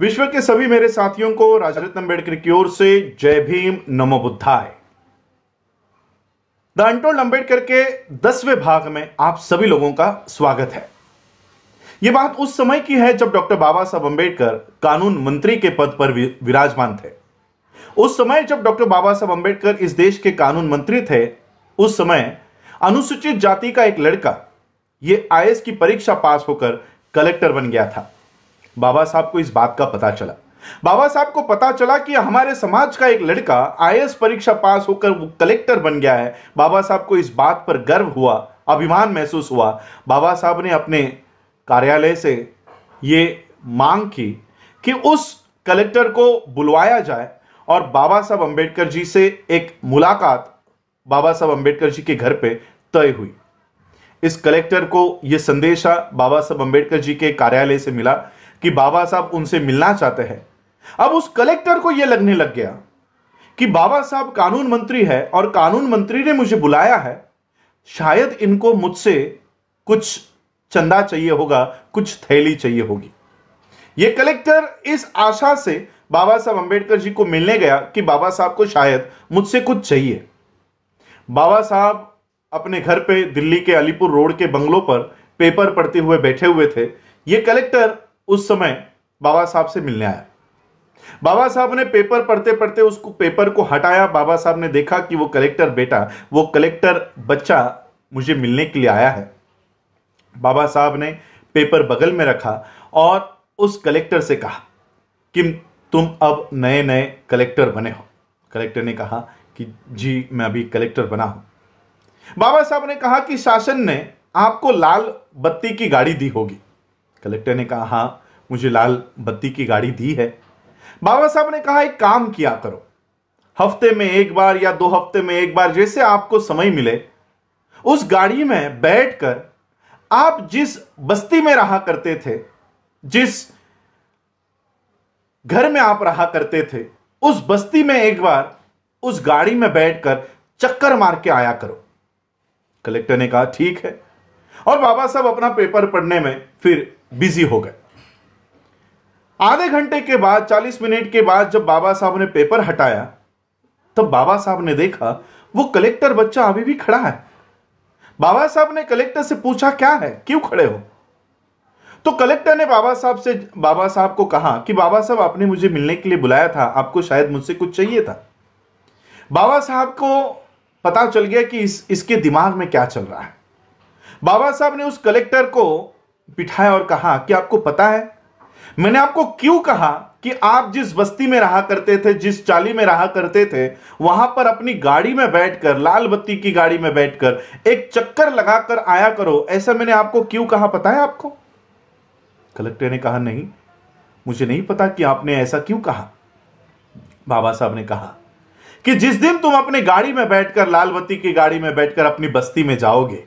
विश्व के सभी मेरे साथियों को राजरत्न अम्बेडकर की ओर से जय भीम नमो बुद्धाय द अंटोल्ड अंबेडकर के दसवें भाग में आप सभी लोगों का स्वागत है यह बात उस समय की है जब डॉक्टर बाबा साहब अंबेडकर कानून मंत्री के पद पर विराजमान थे उस समय जब डॉक्टर बाबा साहब अंबेडकर इस देश के कानून मंत्री थे उस समय अनुसूचित जाति का एक लड़का ये आई की परीक्षा पास होकर कलेक्टर बन गया था बाबा साहब को इस बात का पता चला बाबा साहब को पता चला कि हमारे समाज का एक लड़का आई परीक्षा पास होकर वो कलेक्टर बन गया है बाबा साहब को इस बात पर गर्व हुआ अभिमान महसूस हुआ बाबा साहब ने अपने कार्यालय से ये मांग की कि उस कलेक्टर को बुलवाया जाए और बाबा साहब अंबेडकर जी से एक मुलाकात बाबा साहब अंबेडकर जी के घर पे तय हुई इस कलेक्टर को यह संदेशा बाबा साहब अंबेडकर जी के कार्यालय से मिला कि बाबा साहब उनसे मिलना चाहते हैं अब उस कलेक्टर को यह लगने लग गया कि बाबा साहब कानून मंत्री है और कानून मंत्री ने मुझे बुलाया है शायद इनको मुझसे कुछ चंदा चाहिए होगा कुछ थैली चाहिए होगी ये कलेक्टर इस आशा से बाबा साहब अंबेडकर जी को मिलने गया कि बाबा साहब को शायद मुझसे कुछ चाहिए बाबा साहब अपने घर पे दिल्ली के अलीपुर रोड के बंगलों पर पेपर पढ़ते हुए बैठे हुए थे ये कलेक्टर उस समय बाबा साहब से मिलने आया बाबा साहब ने पेपर पढ़ते पढ़ते उसको पेपर को हटाया बाबा साहब ने देखा कि वो कलेक्टर बेटा वो कलेक्टर बच्चा मुझे मिलने के लिए आया है बाबा साहब ने पेपर बगल में रखा और उस कलेक्टर से कहा कि तुम अब नए नए कलेक्टर बने हो कलेक्टर ने कहा कि जी मैं अभी कलेक्टर बना हूं बाबा साहब ने कहा कि शासन ने आपको लाल बत्ती की गाड़ी दी होगी कलेक्टर ने कहा हाँ मुझे लाल बत्ती की गाड़ी दी है बाबा साहब ने कहा एक काम किया करो हफ्ते में एक बार या दो हफ्ते में एक बार जैसे आपको समय मिले उस गाड़ी में बैठकर आप जिस बस्ती में रहा करते थे जिस घर में आप रहा करते थे उस बस्ती में एक बार उस गाड़ी में बैठकर चक्कर मार के आया करो कलेक्टर ने कहा ठीक है और बाबा साहब अपना पेपर पढ़ने में फिर बिजी हो गए आधे घंटे के बाद चालीस मिनट के बाद जब बाबा साहब ने पेपर हटाया तब तो बाबा साहब ने देखा वो कलेक्टर बच्चा अभी भी खड़ा है बाबा साहब ने कलेक्टर से पूछा क्या है क्यों खड़े हो तो कलेक्टर ने बाबा साहब से बाबा साहब को कहा कि बाबा साहब आपने मुझे मिलने के लिए बुलाया था आपको शायद मुझसे कुछ चाहिए था बाबा साहब को पता चल गया कि इस इसके दिमाग में क्या चल रहा है बाबा साहब ने उस कलेक्टर को बिठाया और कहा कि आपको पता है मैंने आपको क्यों कहा कि आप जिस बस्ती में रहा करते थे जिस चाली में रहा करते थे वहां पर अपनी गाड़ी में बैठकर लाल बत्ती की गाड़ी में बैठकर एक चक्कर लगाकर आया करो ऐसा मैंने आपको क्यों कहा पता है आपको कलेक्टर ने कहा नहीं मुझे नहीं पता कि आपने ऐसा क्यों कहा बाबा साहब ने कहा कि जिस दिन तुम अपने गाड़ी में बैठकर लाल बत्ती की गाड़ी में बैठकर अपनी बस्ती में जाओगे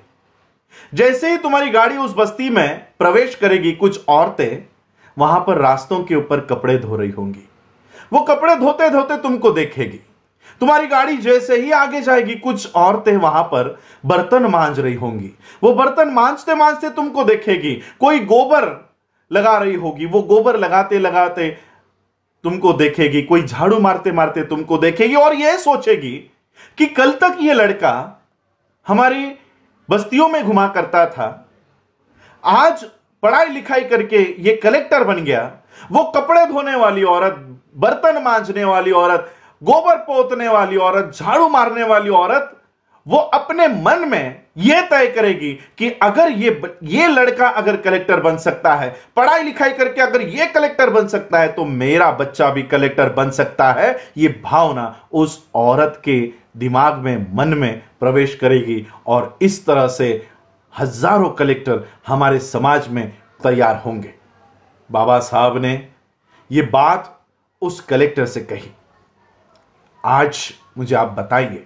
जैसे ही तुम्हारी गाड़ी उस बस्ती में प्रवेश करेगी कुछ औरतें वहां पर रास्तों के ऊपर कपड़े धो रही होंगी वो कपड़े धोते धोते तुमको देखेगी तुम्हारी गाड़ी जैसे ही आगे जाएगी कुछ औरतें वहां पर बर्तन मांज रही होंगी वो बर्तन मांजते मांजते तुमको देखेगी कोई गोबर लगा रही होगी वो गोबर लगाते लगाते तुमको देखेगी कोई झाड़ू मारते मारते तुमको देखेगी और यह सोचेगी कि कल तक यह लड़का हमारी बस्तियों में घुमा करता था आज पढ़ाई लिखाई करके ये कलेक्टर बन गया वो कपड़े धोने वाली औरत बर्तन मांझने वाली औरत गोबर पोतने वाली औरत झाड़ू मारने वाली औरत वो अपने मन में यह तय करेगी कि अगर ये ये लड़का अगर कलेक्टर बन सकता है पढ़ाई लिखाई करके अगर ये कलेक्टर बन सकता है तो मेरा बच्चा भी कलेक्टर बन सकता है ये भावना उस औरत के दिमाग में मन में प्रवेश करेगी और इस तरह से हजारों कलेक्टर हमारे समाज में तैयार होंगे बाबा साहब ने ये बात उस कलेक्टर से कही आज मुझे आप बताइए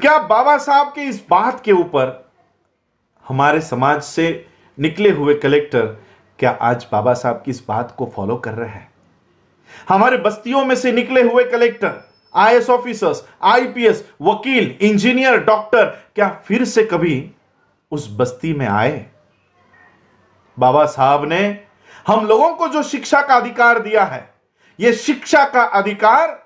क्या बाबा साहब के इस बात के ऊपर हमारे समाज से निकले हुए कलेक्टर क्या आज बाबा साहब की इस बात को फॉलो कर रहे हैं हमारे बस्तियों में से निकले हुए कलेक्टर आईएएस ऑफिसर्स आईपीएस वकील इंजीनियर डॉक्टर क्या फिर से कभी उस बस्ती में आए बाबा साहब ने हम लोगों को जो शिक्षा का अधिकार दिया है ये शिक्षा का अधिकार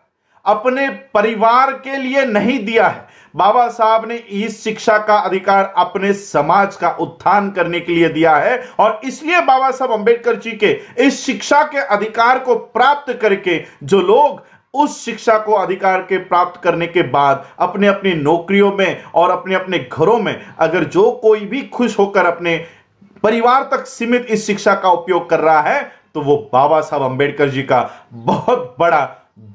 अपने परिवार के लिए नहीं दिया है बाबा साहब ने इस शिक्षा का अधिकार अपने समाज का उत्थान करने के लिए दिया है और इसलिए बाबा साहब अंबेडकर जी के इस शिक्षा के अधिकार को प्राप्त करके जो लोग उस शिक्षा को अधिकार के प्राप्त करने के बाद अपने अपनी नौकरियों में और अपने अपने घरों में अगर जो कोई भी खुश होकर अपने परिवार तक सीमित इस शिक्षा का उपयोग कर रहा है तो वो बाबा साहब अंबेडकर जी का बहुत बड़ा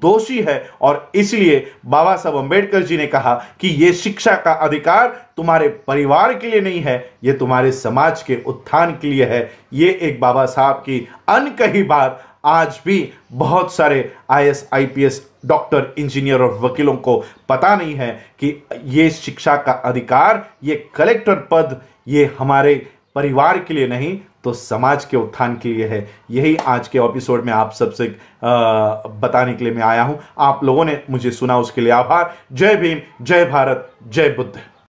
दोषी है और इसलिए बाबा साहब अंबेडकर जी ने कहा कि ये शिक्षा का अधिकार तुम्हारे परिवार के लिए नहीं है ये तुम्हारे समाज के उत्थान के लिए है ये एक बाबा साहब की अनकही बात आज भी बहुत सारे आईएस आईपीएस डॉक्टर इंजीनियर और वकीलों को पता नहीं है कि ये शिक्षा का अधिकार ये कलेक्टर पद ये हमारे परिवार के लिए नहीं तो समाज के उत्थान के लिए है यही आज के एपिसोड में आप सबसे बताने के लिए मैं आया हूं आप लोगों ने मुझे सुना उसके लिए आभार जय भीम जय भारत जय बुद्ध